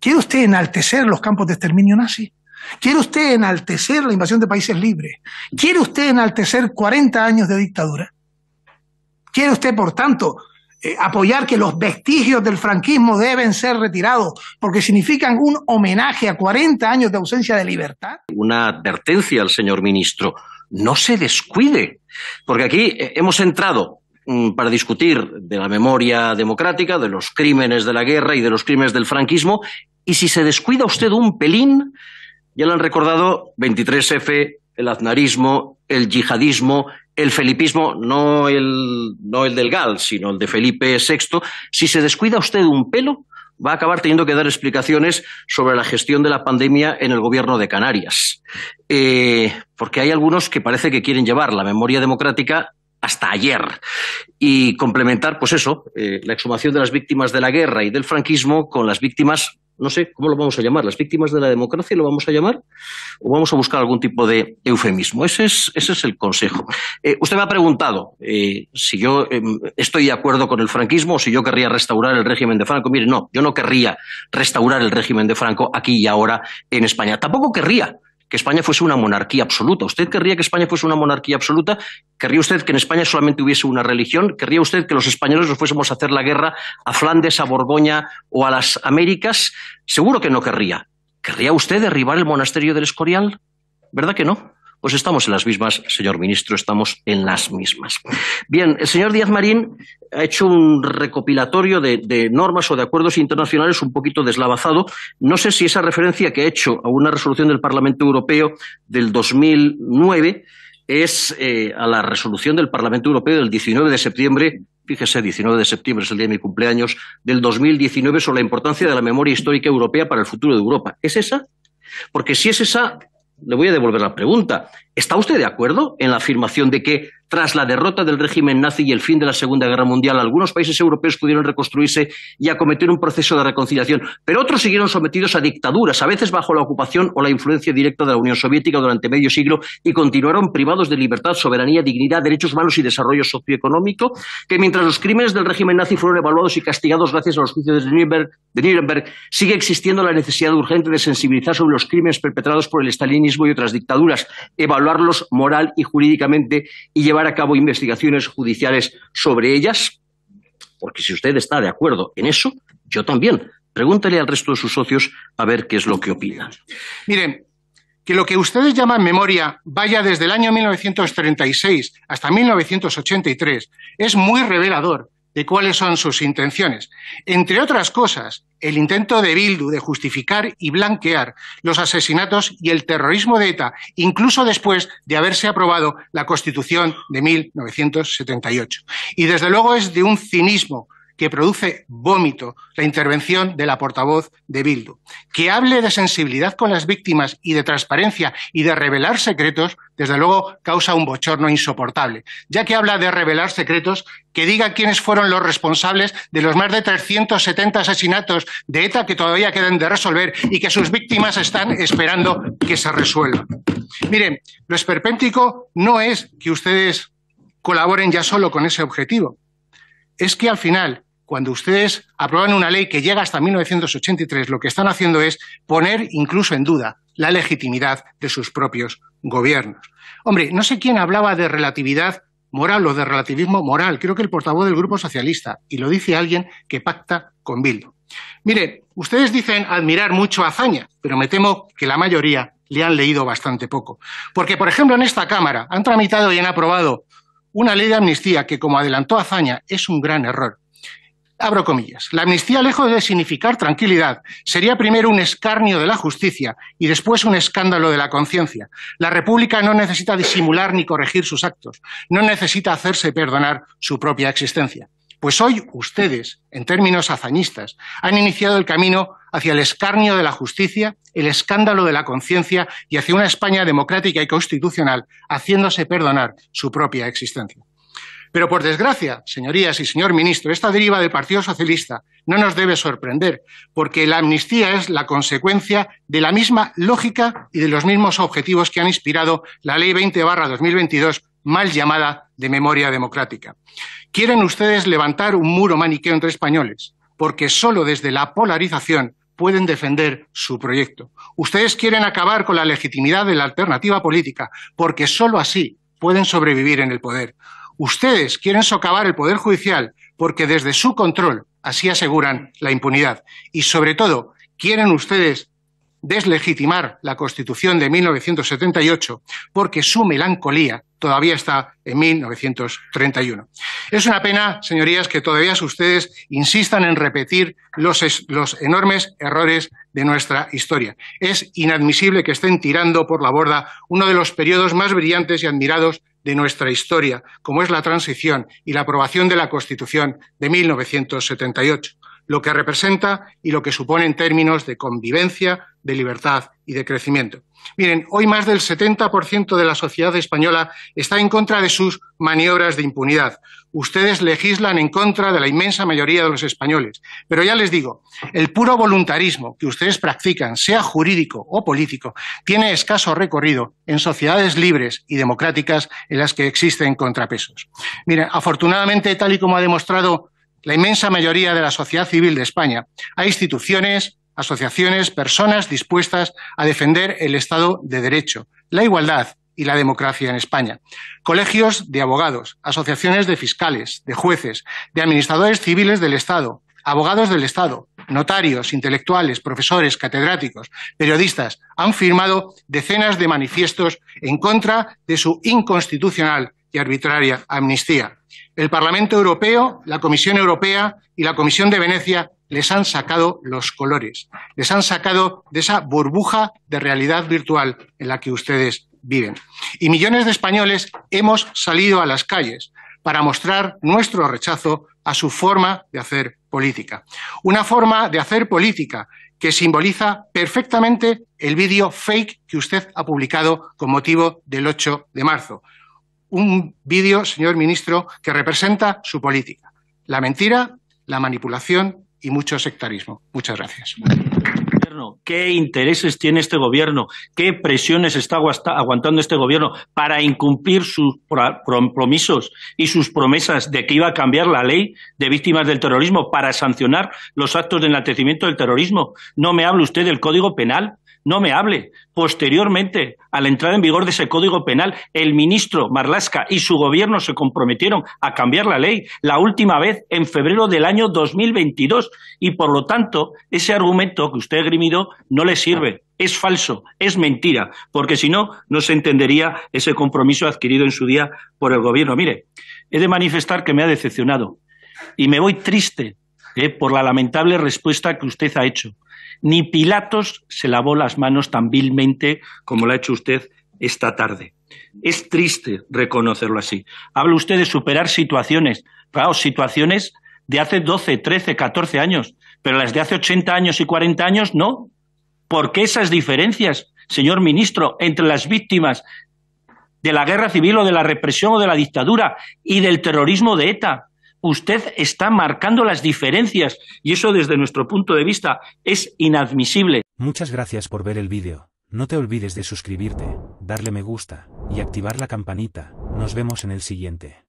¿Quiere usted enaltecer los campos de exterminio nazi? ¿Quiere usted enaltecer la invasión de países libres? ¿Quiere usted enaltecer 40 años de dictadura? ¿Quiere usted, por tanto, eh, apoyar que los vestigios del franquismo deben ser retirados porque significan un homenaje a 40 años de ausencia de libertad? Una advertencia al señor ministro, no se descuide, porque aquí eh, hemos entrado Mm, para discutir de la memoria democrática, de los crímenes de la guerra y de los crímenes del franquismo. Y si se descuida usted un pelín, ya lo han recordado 23F, el aznarismo, el yihadismo, el felipismo, no el, no el del GAL, sino el de Felipe VI. Si se descuida usted un pelo, va a acabar teniendo que dar explicaciones sobre la gestión de la pandemia en el gobierno de Canarias. Eh, porque hay algunos que parece que quieren llevar la memoria democrática hasta ayer. Y complementar, pues eso, eh, la exhumación de las víctimas de la guerra y del franquismo con las víctimas, no sé, ¿cómo lo vamos a llamar? ¿Las víctimas de la democracia lo vamos a llamar? ¿O vamos a buscar algún tipo de eufemismo? Ese es, ese el consejo. Eh, usted me ha preguntado eh, si yo em, estoy de acuerdo con el franquismo o si yo querría restaurar el régimen de Franco. Mire, no, yo no querría restaurar el régimen de Franco aquí y ahora en España. Tampoco querría que España fuese una monarquía absoluta. ¿Usted querría que España fuese una monarquía absoluta? ¿Querría usted que en España solamente hubiese una religión? ¿Querría usted que los españoles nos fuésemos a hacer la guerra a Flandes, a Borgoña o a las Américas? Seguro que no querría. ¿Querría usted derribar el monasterio del Escorial? ¿Verdad que no? Pues estamos en las mismas, señor ministro, estamos en las mismas. Bien, el señor Díaz Marín ha hecho un recopilatorio de, normas o de acuerdos internacionales un poquito deslavazado. No sé si esa referencia que ha hecho a una resolución del Parlamento Europeo del 2009 es eh, a la resolución del Parlamento Europeo del 19 de septiembre fíjese, 19 de septiembre es el día de mi cumpleaños, del 2019 sobre la importancia de la memoria histórica europea para el futuro de Europa. ¿Es esa? Porque si es esa, le voy a devolver la pregunta. ¿Está usted de acuerdo en la afirmación de que, tras la derrota del régimen nazi y el fin de la Segunda Guerra Mundial, algunos países europeos pudieron reconstruirse y acometer un proceso de reconciliación, pero otros siguieron sometidos a dictaduras, a veces bajo la ocupación o la influencia directa de la Unión Soviética durante medio siglo, y continuaron privados de libertad, soberanía, dignidad, derechos humanos y desarrollo socioeconómico, que mientras los crímenes del régimen nazi fueron evaluados y castigados gracias a los juicios de Nuremberg, sigue existiendo la necesidad urgente de sensibilizar sobre los crímenes perpetrados por el estalinismo y otras dictaduras, moral y jurídicamente y llevar a cabo investigaciones judiciales sobre ellas? Porque si usted está de acuerdo en eso, yo también. Pregúntele al resto de sus socios a ver qué es lo que opinan. Miren, que lo que ustedes llaman memoria vaya desde el año 1936 hasta 1983 es muy revelador de cuáles son sus intenciones. Entre otras cosas, el intento de Bildu de justificar y blanquear los asesinatos y el terrorismo de ETA, incluso después de haberse aprobado la Constitución de 1978. Y desde luego es de un cinismo que produce vómito la intervención de la portavoz de Bildu. Que hable de sensibilidad con las víctimas y de transparencia y de revelar secretos, desde luego causa un bochorno insoportable. Ya que habla de revelar secretos, que diga quiénes fueron los responsables de los más de 370 asesinatos de ETA que todavía quedan de resolver y que sus víctimas están esperando que se resuelvan. Miren, lo esperpéntico no es que ustedes colaboren ya solo con ese objetivo. Es que al final cuando ustedes aprueban una ley que llega hasta 1983, lo que están haciendo es poner incluso en duda la legitimidad de sus propios gobiernos. Hombre, no sé quién hablaba de relatividad moral o de relativismo moral. Creo que el portavoz del Grupo Socialista, y lo dice alguien que pacta con Bildu. Mire, ustedes dicen admirar mucho a Azaña, pero me temo que la mayoría le han leído bastante poco. Porque, por ejemplo, en esta Cámara han tramitado y han aprobado una ley de amnistía que, como adelantó Azaña, es un gran error. Abro comillas. La amnistía, lejos de significar tranquilidad, sería primero un escarnio de la justicia y después un escándalo de la conciencia. La República no necesita disimular ni corregir sus actos, no necesita hacerse perdonar su propia existencia. Pues hoy ustedes, en términos hazañistas, han iniciado el camino hacia el escarnio de la justicia, el escándalo de la conciencia y hacia una España democrática y constitucional, haciéndose perdonar su propia existencia. Pero por desgracia, señorías y señor ministro, esta deriva del Partido Socialista no nos debe sorprender, porque la amnistía es la consecuencia de la misma lógica y de los mismos objetivos que han inspirado la Ley 20-2022, mal llamada de memoria democrática. Quieren ustedes levantar un muro maniqueo entre españoles, porque solo desde la polarización pueden defender su proyecto. Ustedes quieren acabar con la legitimidad de la alternativa política, porque solo así pueden sobrevivir en el poder. Ustedes quieren socavar el Poder Judicial porque desde su control así aseguran la impunidad. Y sobre todo, quieren ustedes deslegitimar la Constitución de 1978 porque su melancolía todavía está en 1931. Es una pena, señorías, que todavía ustedes insistan en repetir los, enormes errores de nuestra historia. Es inadmisible que estén tirando por la borda uno de los periodos más brillantes y admirados de nuestra historia, como es la transición y la aprobación de la Constitución de 1978 lo que representa y lo que supone en términos de convivencia, de libertad y de crecimiento. Miren, hoy más del 70% de la sociedad española está en contra de sus maniobras de impunidad. Ustedes legislan en contra de la inmensa mayoría de los españoles. Pero ya les digo, el puro voluntarismo que ustedes practican, sea jurídico o político, tiene escaso recorrido en sociedades libres y democráticas en las que existen contrapesos. Miren, afortunadamente, tal y como ha demostrado la inmensa mayoría de la sociedad civil de España. Hay instituciones, asociaciones, personas dispuestas a defender el Estado de Derecho, la igualdad y la democracia en España. Colegios de abogados, asociaciones de fiscales, de jueces, de administradores civiles del Estado, abogados del Estado, notarios, intelectuales, profesores, catedráticos, periodistas, han firmado decenas de manifiestos en contra de su inconstitucional y arbitraria amnistía. El Parlamento Europeo, la Comisión Europea y la Comisión de Venecia les han sacado los colores, les han sacado de esa burbuja de realidad virtual en la que ustedes viven. Y millones de españoles hemos salido a las calles para mostrar nuestro rechazo a su forma de hacer política. Una forma de hacer política que simboliza perfectamente el vídeo fake que usted ha publicado con motivo del 8 de marzo un vídeo, señor ministro, que representa su política. La mentira, la manipulación y mucho sectarismo. Muchas gracias. ¿Qué intereses tiene este gobierno? ¿Qué presiones está aguantando este gobierno para incumplir sus compromisos y sus promesas de que iba a cambiar la ley de víctimas del terrorismo para sancionar los actos de enaltecimiento del terrorismo? No me habla usted del Código Penal no me hable. Posteriormente, a la entrada en vigor de ese Código Penal, el ministro Marlasca y su gobierno se comprometieron a cambiar la ley la última vez en febrero del año 2022 y, por lo tanto, ese argumento que usted ha grimido no le sirve. Es falso, es mentira, porque si no, no se entendería ese compromiso adquirido en su día por el gobierno. Mire, he de manifestar que me ha decepcionado y me voy triste ¿eh? por la lamentable respuesta que usted ha hecho. Ni Pilatos se lavó las manos tan vilmente como lo ha hecho usted esta tarde. Es triste reconocerlo así. Habla usted de superar situaciones, claro, situaciones de hace 12, 13, 14 años, pero las de hace 80 años y 40 años no. ¿Por qué esas diferencias, señor ministro, entre las víctimas de la guerra civil o de la represión o de la dictadura y del terrorismo de ETA? usted está marcando las diferencias y eso desde nuestro punto de vista es inadmisible. Muchas gracias por ver el vídeo. No te olvides de suscribirte, darle me gusta y activar la campanita. Nos vemos en el siguiente.